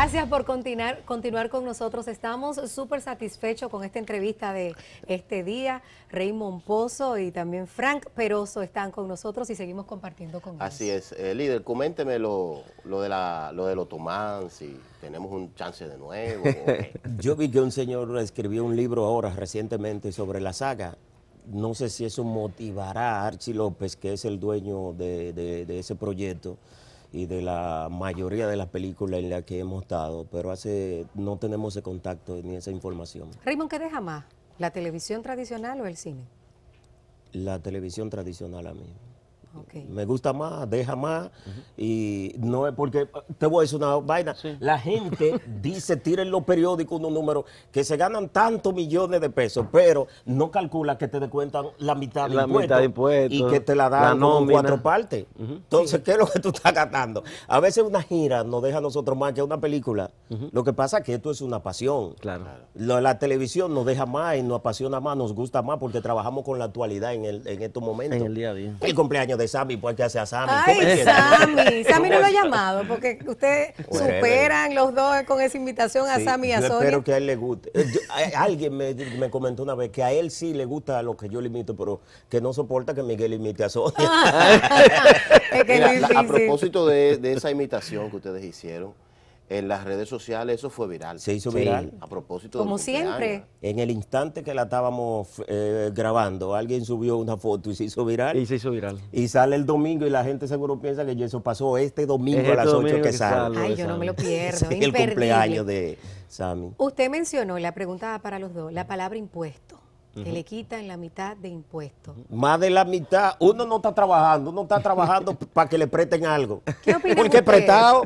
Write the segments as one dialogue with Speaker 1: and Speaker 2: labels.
Speaker 1: Gracias por continuar, continuar con nosotros. Estamos súper satisfechos con esta entrevista de este día. Raymond Pozo y también Frank Peroso están con nosotros y seguimos compartiendo con ellos. Así
Speaker 2: es. Eh, líder, coménteme lo, de la, lo del otomán, si tenemos un chance de nuevo.
Speaker 3: Yo vi que un señor escribió un libro ahora recientemente sobre la saga no sé si eso motivará a Archie López, que es el dueño de ese proyecto, y de la mayoría de las películas en las que hemos estado, pero hace, no tenemos ese contacto ni esa información.
Speaker 1: Raymond, ¿qué deja más? ¿La televisión tradicional o el cine?
Speaker 3: La televisión tradicional a mí. Me gusta más, deja más. Y no es porque, te voy a decir una vaina. La gente dice, tiren los periódicos unos números que se ganan tantos millones de pesos, pero no calcula que te descuentan la mitad de, la mitad de impuestos, y que te la dan en cuatro partes. Entonces, ¿qué es lo que tú estás gastando? A veces una gira nos deja a nosotros más que una película. Lo que pasa es que esto es una pasión. Claro. La, televisión nos deja más y nos apasiona más, nos gusta más porque trabajamos con la actualidad en, estos momentos. En el El cumpleaños de Sammy, pues que hace a Sammy. Ay,
Speaker 1: Sammy. Sammy no lo ha llamado, porque ustedes superan los dos con esa invitación a Sammy y a Sonia. espero
Speaker 3: que a él le guste. Eh, eh, alguien me, comentó una vez que a él sí le gusta lo que yo le imito, pero que no soporta que Miguel imite a Sonia. a propósito
Speaker 2: de, de esa imitación que ustedes hicieron, en las redes sociales eso fue viral. Se hizo viral. A propósito Como siempre. En el
Speaker 3: instante que la estábamos eh, grabando, alguien subió una foto y se hizo viral. Y se hizo viral. Y sale el domingo y la gente seguro piensa que eso pasó este domingo a este las 8 que, sale. Ay, yo no me lo pierdo. el cumpleaños de Sammy.
Speaker 1: Usted mencionó, la pregunta para los dos, la palabra impuesto que le quitan la mitad de impuestos.
Speaker 3: Más de la mitad, uno no está trabajando, uno está trabajando para que le preten algo. ¿Qué
Speaker 1: opina Porque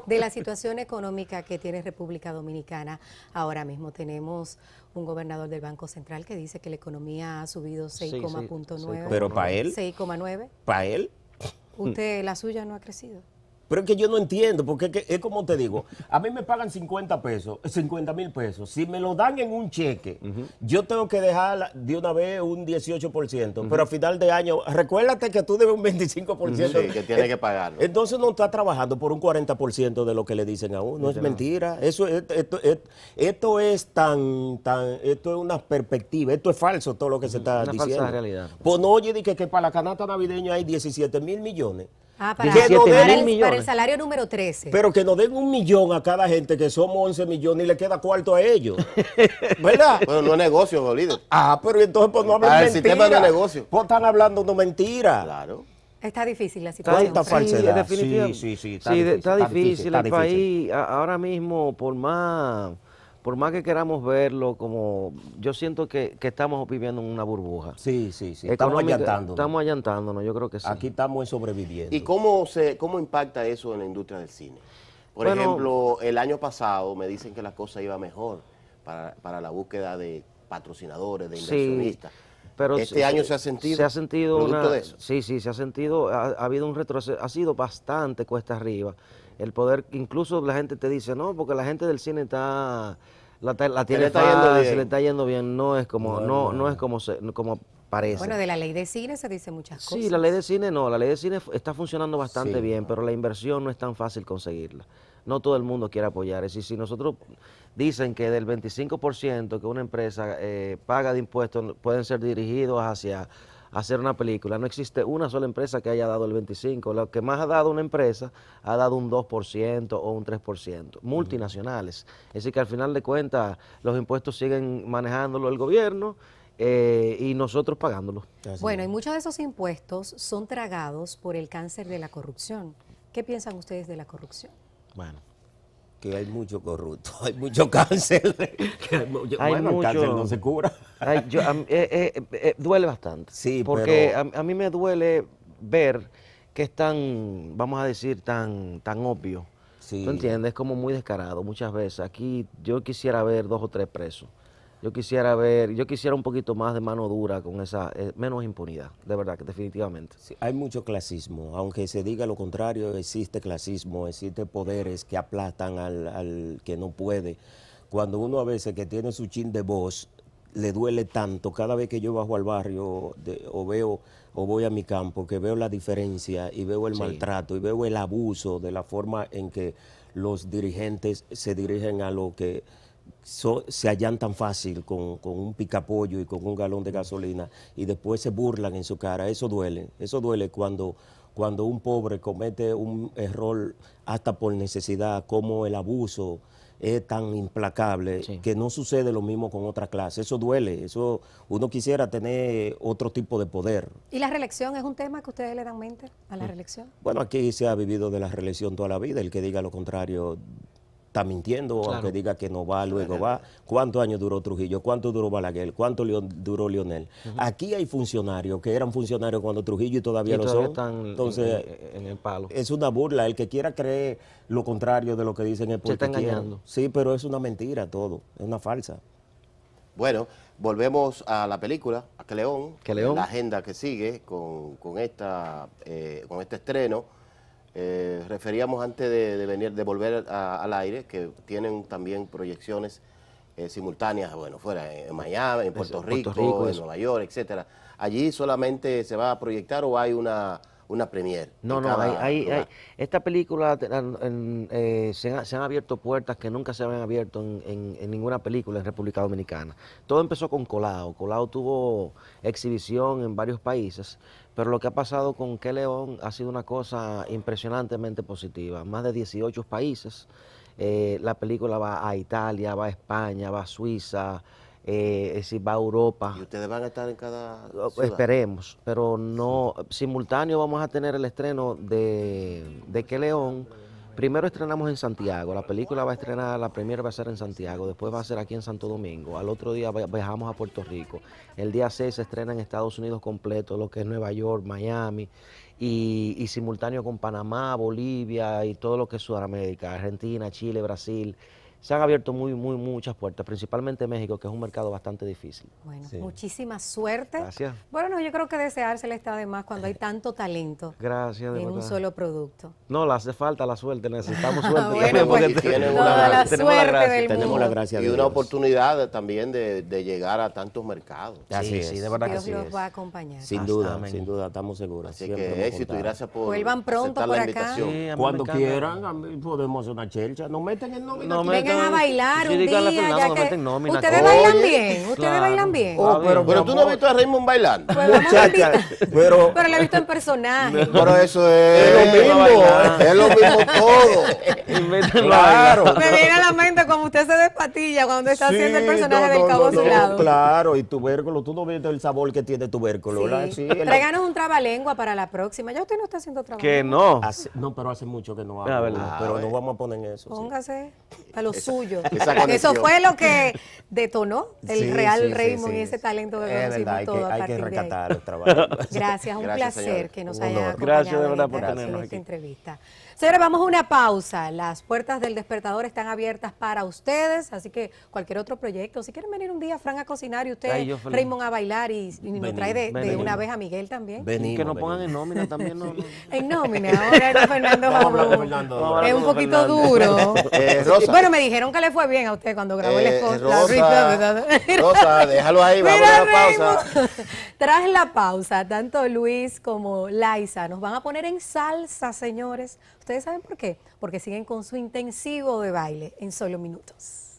Speaker 1: de la situación económica que tiene República Dominicana? Ahora mismo tenemos un gobernador del Banco Central que dice que la economía ha subido 6,9. pero para él. 6,9. Para él. ¿Usted la suya no ha crecido?
Speaker 3: Pero es que yo no entiendo, porque es, como te digo, a mí me pagan 50 pesos, 50 eh, mil pesos. Si me lo dan en un cheque, yo tengo que dejar de una vez un 18%, pero a final de año, recuérdate que tú debes un
Speaker 2: 25%. Sí, que tiene que pagarlo.
Speaker 3: Entonces no está trabajando por un 40% de lo que le dicen a uno. No es mentira. Eso esto, es, tan, tan, esto es una perspectiva, esto es falso todo lo que se está una diciendo. Falsa realidad. Pues no oye, que, que para la canasta navideña hay 17 mil millones.
Speaker 1: Ah, para, el, salario número 13. Pero
Speaker 3: que nos den un millón a cada gente, que somos 11 millones y le queda cuarto a ellos. ¿Verdad? Pero no es negocio, Bolívar. Ah, pero entonces pues no hablan ah, El sistema de negocio. Pues están hablando de mentira. Claro.
Speaker 1: Está difícil la situación. está
Speaker 4: falsedad. Sí, sí, sí, sí, está, sí difícil, difícil, está el país ahora mismo, por más por más que queramos verlo como, yo siento que, estamos viviendo en una burbuja. Sí, sí, sí. Estamos allantándonos. Estamos allantándonos, yo creo que sí. Aquí estamos sobreviviendo.
Speaker 3: ¿Y
Speaker 2: cómo, se, cómo impacta eso en la industria del cine? Por ejemplo, el año pasado me dicen que las cosa iba mejor para, la búsqueda de patrocinadores, de inversionistas. Sí. Pero este año se ha sentido se ha sentido
Speaker 4: sí sí se ha sentido ha habido un retroceso ha sido bastante cuesta arriba el poder, incluso la gente te dice, no, porque la gente del cine está, la, tiene le está yendo bien. no es como, no, no, es como, como parece. Bueno, de
Speaker 1: la ley de cine se dice muchas cosas. Sí, la ley
Speaker 4: de cine no, la ley de cine está funcionando bastante bien, pero la inversión no es tan fácil conseguirla. No todo el mundo quiere apoyar. Es decir, si nosotros dicen que del 25% que una empresa eh, paga de impuestos pueden ser dirigidos hacia hacer una película. No existe una sola empresa que haya dado el 25%. Lo que más ha dado una empresa ha dado un 2% o un 3%. Multinacionales. Es decir, que al final de cuentas los impuestos siguen manejándolo el gobierno. Eh, y nosotros pagándolo. Bueno,
Speaker 1: y muchos de esos impuestos son tragados por el cáncer de la corrupción. ¿Qué piensan ustedes de la corrupción?
Speaker 4: Bueno, que hay mucho corrupto,
Speaker 2: hay mucho cáncer. hay, mucho, bueno, el cáncer no se cura.
Speaker 3: Eh,
Speaker 4: eh, eh, duele bastante. Sí, Porque a, mí me duele ver que es tan, vamos a decir, tan, tan obvio. ¿Tú entiendes? Es como muy descarado muchas veces. Aquí yo quisiera ver dos o tres presos. Yo quisiera ver, yo quisiera un poquito más de mano dura con esa, eh, menos impunidad, de verdad, que definitivamente. hay mucho
Speaker 3: clasismo, aunque se diga lo contrario, existe clasismo, existe poderes que aplastan al, que no puede. Cuando uno a veces que tiene su chin de voz, le duele tanto cada vez que yo bajo al barrio o veo o voy a mi campo, que veo la diferencia y veo el maltrato y veo el abuso de la forma en que los dirigentes se dirigen a lo que se hallan tan fácil con, con, un picapollo y con un galón de gasolina y después se burlan en su cara. Eso duele, eso duele cuando, cuando un pobre comete un error hasta por necesidad, como el abuso es tan implacable que no sucede lo mismo con otra clase. Eso duele, eso uno quisiera tener otro tipo de poder.
Speaker 1: ¿Y la reelección es un tema que ustedes le dan mente a la reelección? Bueno,
Speaker 3: aquí se ha vivido de la reelección toda la vida, el que diga lo contrario está mintiendo, aunque diga que no va, luego va. ¿Cuántos años duró Trujillo? ¿Cuánto duró Balaguer? ¿Cuánto duró Lionel? Aquí hay funcionarios que eran funcionarios cuando Trujillo y todavía, no lo son. Están Entonces, en, el palo. Es una burla. El que quiera creer lo contrario de lo que dicen es porque Se está engañando. Sí, pero es una mentira todo. Es una falsa.
Speaker 2: Bueno, volvemos a la película, a Cleón. La agenda que sigue con, con esta, eh, con este estreno. Eh, referíamos antes de, venir, de volver al aire que tienen también proyecciones eh, simultáneas, bueno, fuera en Miami, en Puerto, Rico, Puerto Rico en Nueva York, etcétera. Allí solamente se va a proyectar o hay una una premier. No, no, hay,
Speaker 4: hay, esta película eh, se, han, abierto puertas que nunca se habían abierto en, ninguna película en República Dominicana. Todo empezó con Colado Colado tuvo exhibición en varios países, pero lo que ha pasado con Que León ha sido una cosa impresionantemente positiva. Más de 18 países. Eh, la película va a Italia, va a España, va a Suiza, eh, si va a Europa. ¿Y
Speaker 2: ustedes van a estar en cada oh,
Speaker 4: Esperemos, pero no, simultáneo vamos a tener el estreno de, de Que León. Primero estrenamos en Santiago, la película va a estrenar, la primera va a ser en Santiago, después va a ser aquí en Santo Domingo, al otro día viajamos a Puerto Rico, el día 6 se estrena en Estados Unidos completo, lo que es Nueva York, Miami, y, y simultáneo con Panamá, Bolivia y todo lo que es Sudamérica, Argentina, Chile, Brasil se han abierto muy, muy, muchas puertas, principalmente México, que es un mercado bastante difícil. Bueno,
Speaker 1: muchísima suerte. Gracias. Bueno, yo creo que deseársela está de más cuando hay tanto talento. Gracias. De en un solo producto.
Speaker 4: No, le hace falta la suerte, necesitamos suerte. Pues, tenemos, la, gracia. de y una
Speaker 2: oportunidad también de, llegar a tantos mercados. Así de verdad que sí. los va a acompañar. Sin duda, sin duda, estamos seguros. Así que éxito y
Speaker 3: gracias por Vuelvan pronto por la acá. invitación. cuando quieran podemos hacer una chelcha. No meten el
Speaker 2: nombre a bailar un día. ya que... Ustedes bailan bien, ustedes ah, bailan bien. pero, tú no has visto a Raymond bailando. Pues pero... Pero
Speaker 1: lo he visto en personaje. Pero
Speaker 2: eso es... Es lo mismo, es lo mismo todo. claro.
Speaker 1: Me viene a la mente como usted se despatilla cuando está haciendo el personaje del cabo a su lado
Speaker 3: claro, y tubérculo, tú no viste el sabor que tiene tubérculo. Traiganos
Speaker 1: un trabalengua para la próxima. Ya usted no está haciendo trabalengua. Que
Speaker 3: no. no, pero hace mucho que no ah, hago, pero ah, no vamos a poner eso.
Speaker 1: Póngase a los suyo. Eso fue lo que detonó el Real Raymond y ese talento que es conocimos hay todo que, a partir hay que rescatar de ahí. Gracias, un placer que nos haya acompañado Gracias, de verdad, por en esta entrevista. Señores, vamos a una pausa. Las puertas del despertador están abiertas para ustedes, así que cualquier otro proyecto, si quieren venir un día, Fran, a cocinar y usted, Raymond, a bailar y, me nos trae de, una vez a Miguel también. Venimos, que nos
Speaker 4: pongan en nómina también. No,
Speaker 1: En nómina, ahora Fernando, Es un poquito duro. Eh, Rosa. Bueno, me dijeron que le fue bien a usted cuando grabó el eh, Rosa, Rosa,
Speaker 2: déjalo ahí, vamos a la
Speaker 1: pausa. Tras la pausa, tanto Luis como Laisa nos van a poner en salsa, señores. ¿Ustedes saben por qué? Porque siguen con su intensivo de baile en solo minutos.